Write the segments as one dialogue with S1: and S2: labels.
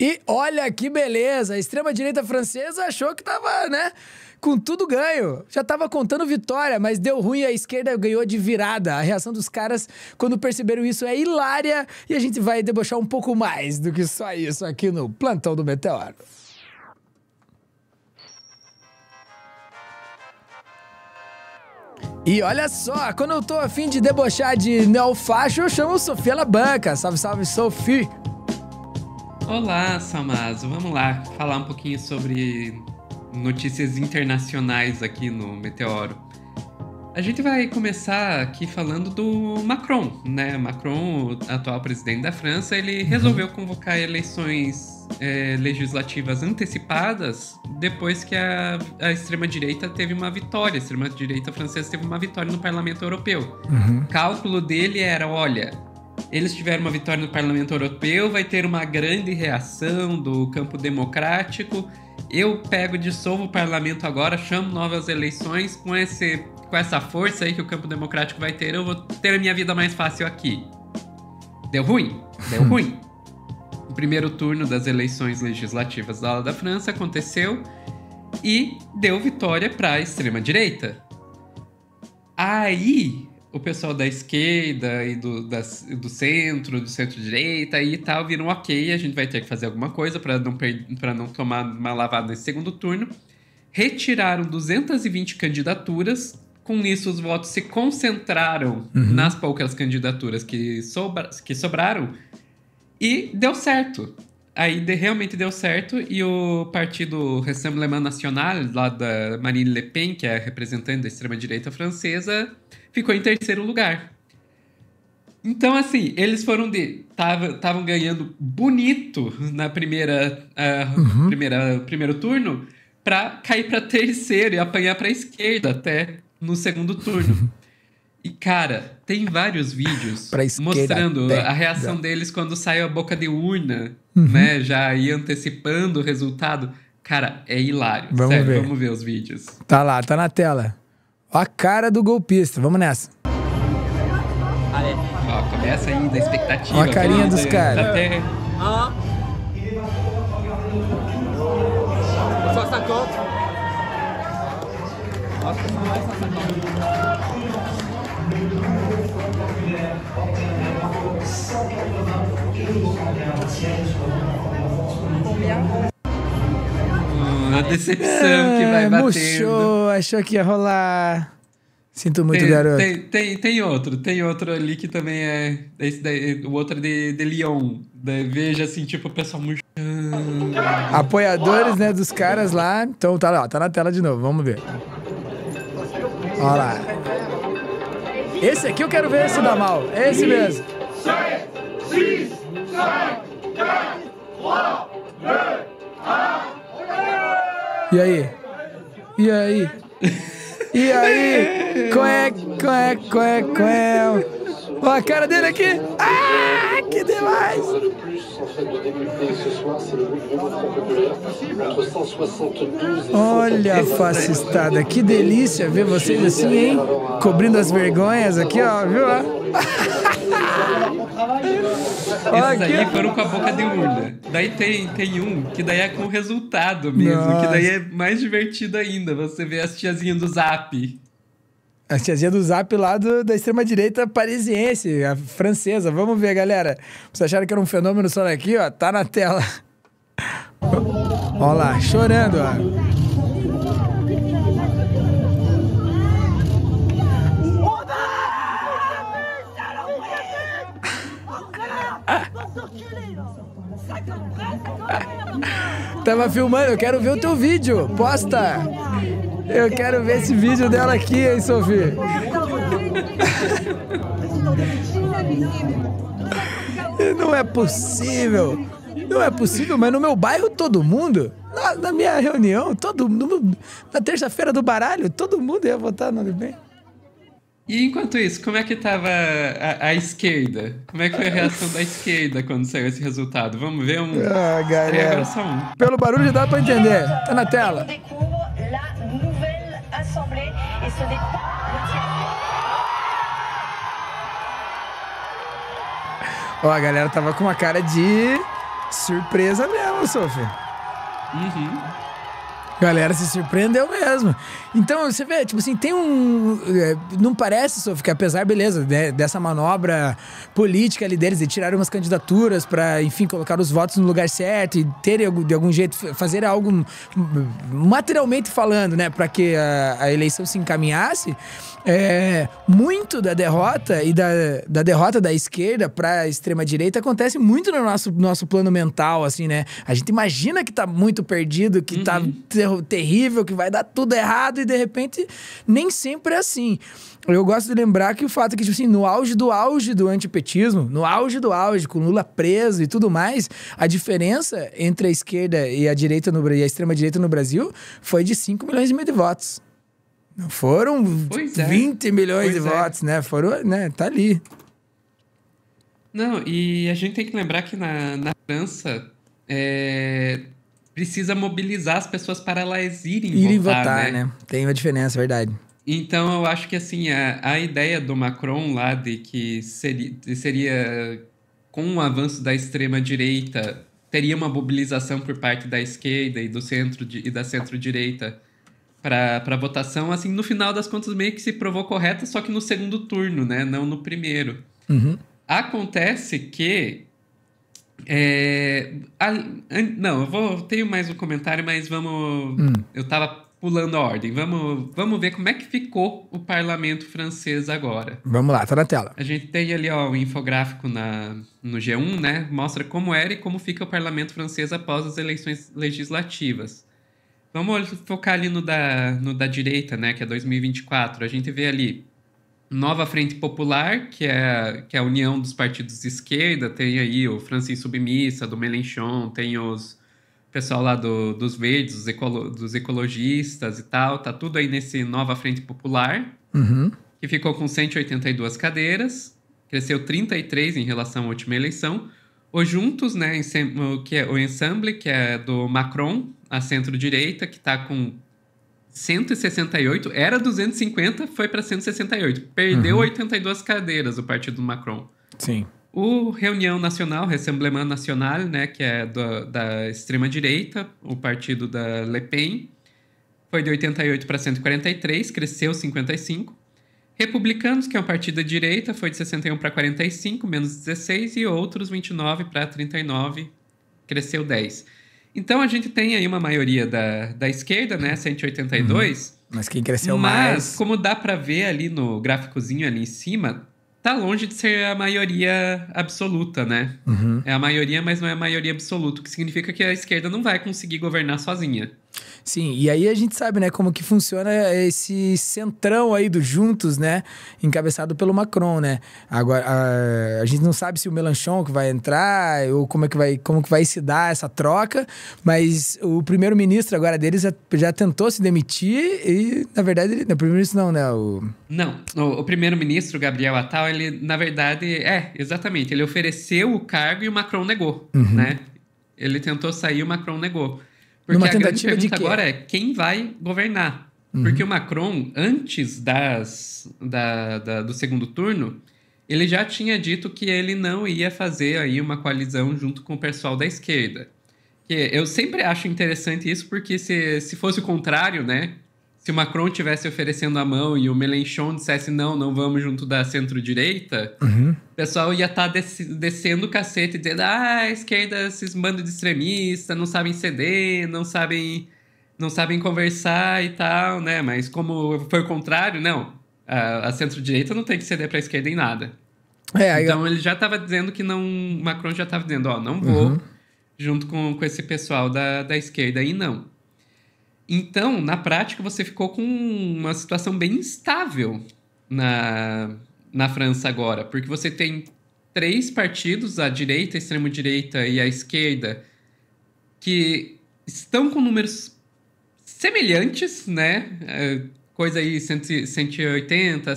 S1: E olha que beleza! A extrema-direita francesa achou que tava, né? Com tudo ganho. Já tava contando vitória, mas deu ruim. e A esquerda ganhou de virada. A reação dos caras quando perceberam isso é hilária. E a gente vai debochar um pouco mais do que só isso aqui no Plantão do Meteoro. E olha só, quando eu tô afim de debochar de neofacho, eu chamo Sofia Labanca. Salve, salve, Sofia!
S2: Olá, Salmazo. Vamos lá falar um pouquinho sobre notícias internacionais aqui no Meteoro. A gente vai começar aqui falando do Macron, né? Macron, atual presidente da França, ele uhum. resolveu convocar eleições é, legislativas antecipadas depois que a, a extrema-direita teve uma vitória. A extrema-direita francesa teve uma vitória no parlamento europeu. Uhum. O cálculo dele era: olha, eles tiveram uma vitória no Parlamento Europeu, vai ter uma grande reação do campo democrático. Eu pego dissolvo o parlamento agora, chamo novas eleições com esse com essa força aí que o campo democrático vai ter, eu vou ter a minha vida mais fácil aqui. Deu ruim, deu ruim. O primeiro turno das eleições legislativas da, da França aconteceu e deu vitória para a extrema direita. Aí o pessoal da esquerda e do, das, do centro, do centro-direita e tal viram ok, a gente vai ter que fazer alguma coisa para não, não tomar uma lavada nesse segundo turno. Retiraram 220 candidaturas, com isso os votos se concentraram uhum. nas poucas candidaturas que, sobra, que sobraram e deu certo. Aí de, realmente deu certo e o partido Rassemblement National, lá da Marine Le Pen, que é representante da extrema-direita francesa, ficou em terceiro lugar. Então, assim, eles foram de. Estavam ganhando bonito na primeira, uh, uhum. primeira primeiro turno para cair para terceiro e apanhar para esquerda até no segundo turno. Uhum. E, cara, tem vários vídeos mostrando até. a reação deles quando saiu a boca de urna, uhum. né? Já ir antecipando o resultado. Cara, é hilário. Vamos Sério, ver. vamos ver os vídeos.
S1: Tá lá, tá na tela. A cara do golpista. Vamos nessa.
S2: Ah,
S1: é. Ó, começa aí da expectativa. Ó a carinha dos caras. Até... Ah. Só
S2: Nossa, não vai só sacou. Vamos decepção que vai ah, batendo. Murchou,
S1: achou que ia rolar. Sinto muito, tem, garoto. Tem,
S2: tem, tem, outro, tem outro ali que também é. Esse daí, o outro é de, de Lyon. veja assim, tipo, o pessoal murchando.
S1: Apoiadores, né, dos caras lá. Então tá lá, tá na tela de novo, vamos ver. Olha lá. Esse aqui eu quero ver se dá mal. É esse mesmo. Olha! E aí? E aí? E aí? Qué, é? qué, é? Olha é, é? a cara dele aqui. Ah, que demais! Olha a face Que delícia ver vocês assim, hein? Cobrindo as vergonhas aqui, ó. Viu? Esses aí
S2: foram com a boca de urna. Daí tem, tem um que daí é com o resultado mesmo, Nossa. que daí é mais divertido ainda. Você vê as tiazinhas do Zap.
S1: A tiazinha do Zap lá do, da extrema-direita parisiense, a francesa. Vamos ver, galera. Vocês acharam que era um fenômeno só daqui, ó? Tá na tela. Olha lá, chorando, ó. Tava filmando, eu quero ver o teu vídeo. Posta! Eu quero ver esse vídeo dela aqui, hein, Sofia. Não é possível. Não é possível, mas no meu bairro todo mundo, na, na minha reunião, todo mundo, na terça-feira do baralho, todo mundo ia votar no Libem.
S2: E enquanto isso, como é que estava a, a, esquerda? Como é que foi a reação da esquerda quando saiu esse resultado? Vamos ver um. Ah, galera. É, um.
S1: Pelo barulho dá para entender. Tá na tela. Ó, a galera tava com uma cara de surpresa mesmo, Sophie. Uhum. Galera se surpreendeu mesmo. Então, você vê, tipo assim, tem um. É, não parece, só que apesar, beleza, né, dessa manobra política ali deles, de tirar umas candidaturas para, enfim, colocar os votos no lugar certo e terem de algum jeito, fazer algo hum, materialmente falando, né, para que a, a, eleição se encaminhasse. É, muito da derrota e da, da derrota da esquerda para a extrema-direita acontece muito no nosso, nosso plano mental, assim, né? A gente imagina que tá muito perdido, que tá uhum. tá erro terrível, que vai dar tudo errado, e de repente nem sempre é assim. Eu gosto de lembrar que o fato é que, tipo assim, no auge do auge do antipetismo, no auge do auge, com Lula preso e tudo mais, a diferença entre a esquerda e a direita no, e a extrema-direita no Brasil foi de 5 milhões e meio de votos. Não foram pois 20 é. milhões pois de é. votos, né? Foram, né? Tá ali.
S2: Não, e a gente tem que lembrar que na, na França é, precisa mobilizar as pessoas para elas irem, irem votar, votar né? né?
S1: Tem uma diferença, é verdade.
S2: Então eu acho que assim a, a ideia do Macron lá de que seria, seria com o avanço da extrema direita teria uma mobilização por parte da esquerda e do centro de, e da centro-direita para votação, assim, no final das contas meio que se provou correta, só que no segundo turno, né, não no primeiro. Uhum. Acontece que é, a, não, eu vou, tenho mais um comentário, mas vamos. Hum. Eu estava pulando a ordem. Vamos, vamos ver como é que ficou o parlamento francês agora. Vamos lá, tá na tela. A gente tem ali ó, um infográfico na, no G1, né? Mostra como era e como fica o parlamento francês após as eleições legislativas. Vamos focar ali no da, no da direita, né? Que é 2024. A gente vê ali Nova Frente Popular, que é, que é a união dos partidos de esquerda, tem aí o Francis Submissa, do Melenchon, tem os pessoal lá do, dos verdes, dos, ecolo, dos, ecologistas e tal, tá tudo aí nesse Nova Frente Popular, uhum. que ficou com 182 cadeiras, cresceu 33 em relação à última eleição. O Juntos, né, que é o Ensemble, que é do Macron, a centro-direita, que está com 168, era 250, foi para 168. Perdeu uhum. 82 cadeiras o partido do Macron. Sim. O Reunião Nacional, Rassemblement Nacional, né, que é do, da extrema-direita, o partido da Le Pen, foi de 88 para 143, cresceu 55. Republicanos, que é um partido da direita, foi de 61 para 45, menos 16, e outros 29 para 39, cresceu 10. Então a gente tem aí uma maioria da, da esquerda, né? 182. Uhum.
S1: Mas quem cresceu mas, mais.
S2: Mas, como dá para ver ali no gráficozinho ali em cima, tá longe de ser a maioria absoluta, né? Uhum. É a maioria, mas não é a maioria absoluta, o que significa que a esquerda não vai conseguir governar sozinha.
S1: Sim, e aí a gente sabe, né, como que funciona esse centrão aí do Juntos, né, encabeçado pelo Macron, né? Agora, a, a gente não sabe se o Melanchon que vai entrar ou como é que vai, como que vai se dar essa troca, mas o primeiro-ministro agora deles já, já, tentou se demitir e, na verdade, ele, não, o primeiro-ministro não, né, o...
S2: Não, o, o primeiro-ministro, Gabriel Attal, ele, na verdade, é, exatamente, ele ofereceu o cargo e o Macron negou, uhum. né? Ele tentou sair, o Macron negou. Porque Numa a tentativa grande de quê? agora é quem vai governar. Uhum. Porque o Macron, antes das, da, da, do segundo turno, ele já tinha dito que ele não ia fazer aí uma coalizão junto com o pessoal da esquerda. Que eu sempre acho interessante isso, porque se, se fosse o contrário, né? se o Macron tivesse oferecendo a mão e o Melenchon dissesse não, não vamos junto da centro-direita, uhum. o pessoal ia estar tá des descendo o cacete, e dizendo ah, a esquerda, esses bando de extremista, não sabem ceder, não sabem, não sabem conversar e tal, né? Mas como foi o contrário, não. A, a centro-direita não tem que ceder para a esquerda em nada. É, então eu... ele já estava dizendo que não. Macron já estava dizendo, ó, não vou uhum. junto com, com esse pessoal da, da esquerda aí, não. Então, na prática, você ficou com uma situação bem instável na, na França agora, porque você tem três partidos, a direita, a extrema-direita e a esquerda, que estão com números semelhantes, né? É, coisa aí 180, 150,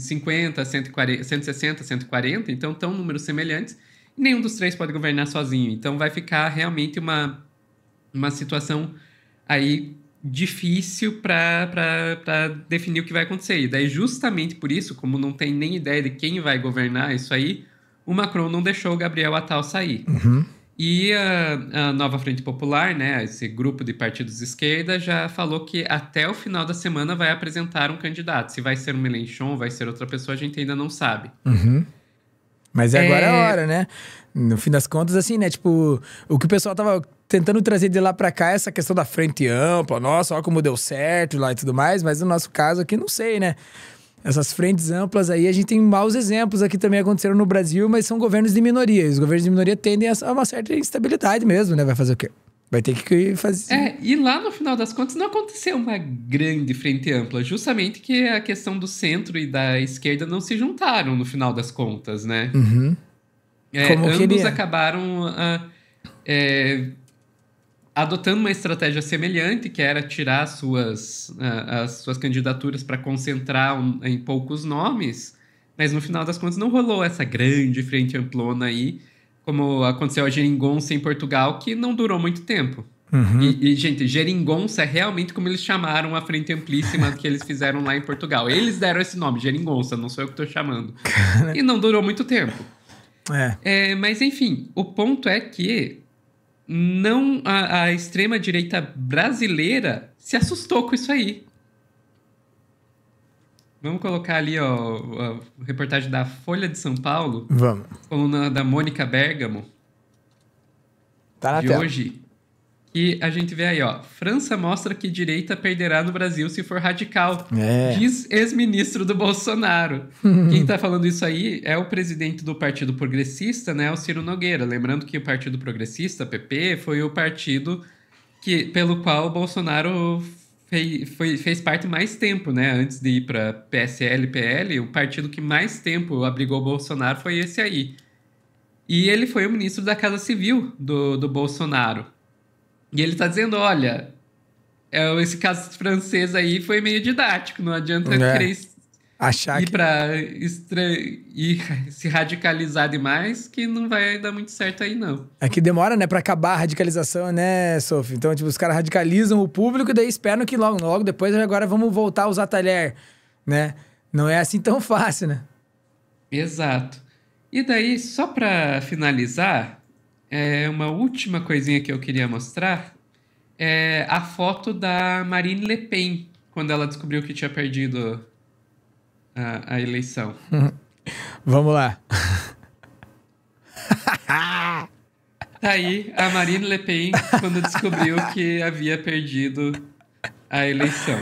S2: 140, 160, 140, então estão números semelhantes. Nenhum dos três pode governar sozinho, então vai ficar realmente uma uma situação aí difícil para definir o que vai acontecer. E daí, justamente por isso, como não tem nem ideia de quem vai governar isso aí, o Macron não deixou o Gabriel atal sair. Uhum. E a, a, Nova Frente Popular, né, esse grupo de partidos de esquerda, já falou que até o final da semana vai apresentar um candidato. Se vai ser o Melenchon, vai ser outra pessoa, a gente ainda não sabe.
S1: Uhum. Mas é agora é... é a hora, né? No fim das contas, assim, né? Tipo, o que o pessoal tava tentando trazer de lá para cá essa questão da frente ampla, nossa, olha como deu certo lá e tudo mais, mas no nosso caso aqui, não sei, né? Essas frentes amplas aí, a gente tem maus exemplos aqui também aconteceram no Brasil, mas são governos de minoria. E os governos de minoria tendem a uma certa instabilidade mesmo, né? Vai fazer o quê? Vai ter que fazer.
S2: É, e lá no final das contas não aconteceu uma grande frente ampla, justamente que a questão do centro e da esquerda não se juntaram no final das contas, né? Uhum. É, ambos queria. É? acabaram. Ah, é, adotando uma estratégia semelhante, que era tirar suas, ah, as suas candidaturas para concentrar em poucos nomes, mas no final das contas não rolou essa grande frente amplona aí, como aconteceu a Geringonça em Portugal, que não durou muito tempo. Uhum. E, e, gente, Geringonça é realmente como eles chamaram a Frente Amplíssima que eles fizeram lá em Portugal. Eles deram esse nome, Geringonça, não sou eu que estou chamando. E não durou muito tempo. É. É, mas, enfim, o ponto é que não a, a extrema direita brasileira se assustou com isso aí. Vamos colocar ali ó, a reportagem da Folha de São Paulo. Vamos. Coluna da Mônica Bergamo.
S1: Tá na de tela. hoje.
S2: E a gente vê aí, ó, França mostra que direita perderá no Brasil se for radical. É. Diz ex-ministro do Bolsonaro. Quem tá falando isso aí é o presidente do Partido Progressista, né, o Ciro Nogueira. Lembrando que o Partido Progressista, PP, foi o partido que, pelo qual o Bolsonaro fez, foi, fez parte mais tempo, né, antes de ir para PSL, PL, o partido que mais tempo abrigou o Bolsonaro foi esse aí. E ele foi o ministro da Casa Civil do, do Bolsonaro. E ele está dizendo: olha, é, esse caso francês aí foi meio didático, não adianta é. querer Achar ir que... para ir se radicalizar demais, que não vai dar muito certo aí, não.
S1: É que demora, né, para acabar a radicalização, né, Sof? Então, tipo, os caras radicalizam o público e daí esperam que logo, logo depois agora vamos voltar a usar talher, né? Não é assim tão fácil, né?
S2: Exato. E daí, só para finalizar, é, uma última coisinha que eu queria mostrar é a foto da Marine Le Pen, quando ela descobriu que tinha perdido a, a eleição.
S1: Vamos lá.
S2: tá aí a Marine Le Pen quando descobriu que havia perdido a eleição.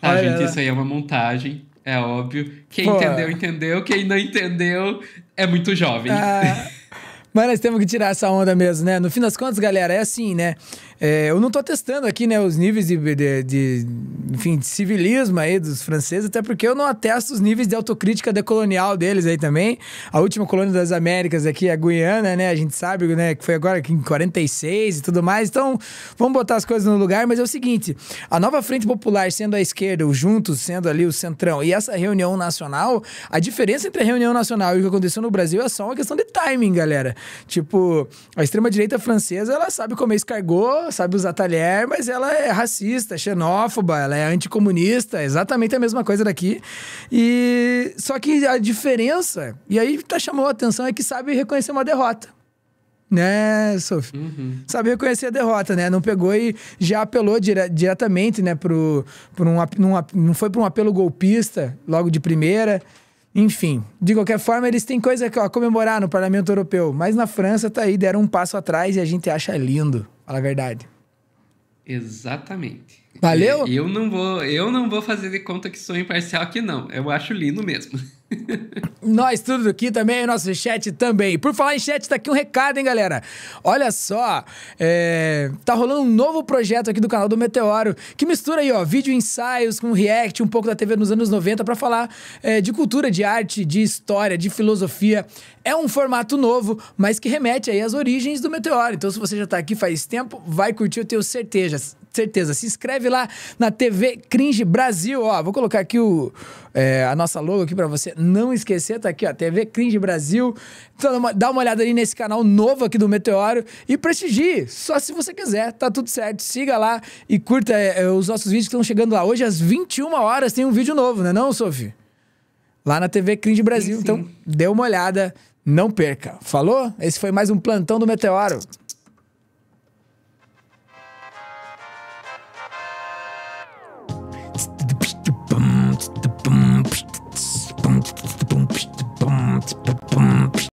S2: Tá, Olha gente, ela. isso aí é uma montagem, é óbvio. Quem Pô. entendeu, entendeu. Quem não entendeu, é muito jovem. Ah.
S1: Mas nós temos que tirar essa onda mesmo, né? No fim das contas, galera, é assim, né? É, eu não tô testando aqui, né, os níveis de, de, de, enfim, de civilismo aí dos franceses, até porque eu não atesto os níveis de autocrítica decolonial deles aí também. A última colônia das Américas aqui é a Guiana, né? A gente sabe, né, que foi agora em 46 e tudo mais. Então, vamos botar as coisas no lugar, mas é o seguinte, a nova Frente Popular sendo a esquerda, o Juntos sendo ali o Centrão e essa reunião nacional, a diferença entre a reunião nacional e o que aconteceu no Brasil é só uma questão de timing, galera. Tipo, a extrema-direita francesa, ela sabe comer escargot, sabe usar talher, mas ela é racista, é xenófoba, ela é anticomunista, exatamente a mesma coisa daqui. E só que a diferença, e aí tá chamou a atenção, é que sabe reconhecer uma derrota né, Sophie? Uhum. Sabe reconhecer a derrota, né? Não pegou e já apelou dire diretamente, né? Pro, pro um, um, não foi para um apelo golpista logo de primeira. Enfim, de qualquer forma, eles têm coisa a comemorar no Parlamento Europeu. Mas na França, tá aí, deram um passo atrás e a gente acha lindo. Fala a verdade.
S2: Exatamente. Valeu? Eu não vou, eu não vou fazer de conta que sou imparcial que não. Eu acho lindo mesmo.
S1: Nós tudo aqui também, nosso chat também. Por falar em chat, tá aqui um recado, hein, galera? Olha só, é... tá rolando um novo projeto aqui do canal do Meteoro, que mistura aí, ó, vídeo ensaios com react, um pouco da TV nos anos 90 para falar é, de cultura, de arte, de história, de filosofia. É um formato novo, mas que remete aí às origens do Meteoro. Então, se você já tá aqui faz tempo, vai curtir, eu tenho certeza certeza. Se inscreve lá na TV Cringe Brasil, ó. Vou colocar aqui o, é, a nossa logo aqui para você não esquecer. Tá aqui, ó, TV Cringe Brasil. Então dá uma olhada ali nesse canal novo aqui do Meteoro e prestigie, só se você quiser. Tá tudo certo. Siga lá e curta é, é os nossos vídeos que estão chegando lá. Hoje às 21 horas tem um vídeo novo, né não, Sophie? Lá na TV Cringe Brasil. Sim, então, sim. Então dê uma olhada. Não perca. Falou? Esse foi mais um plantão do Meteoro.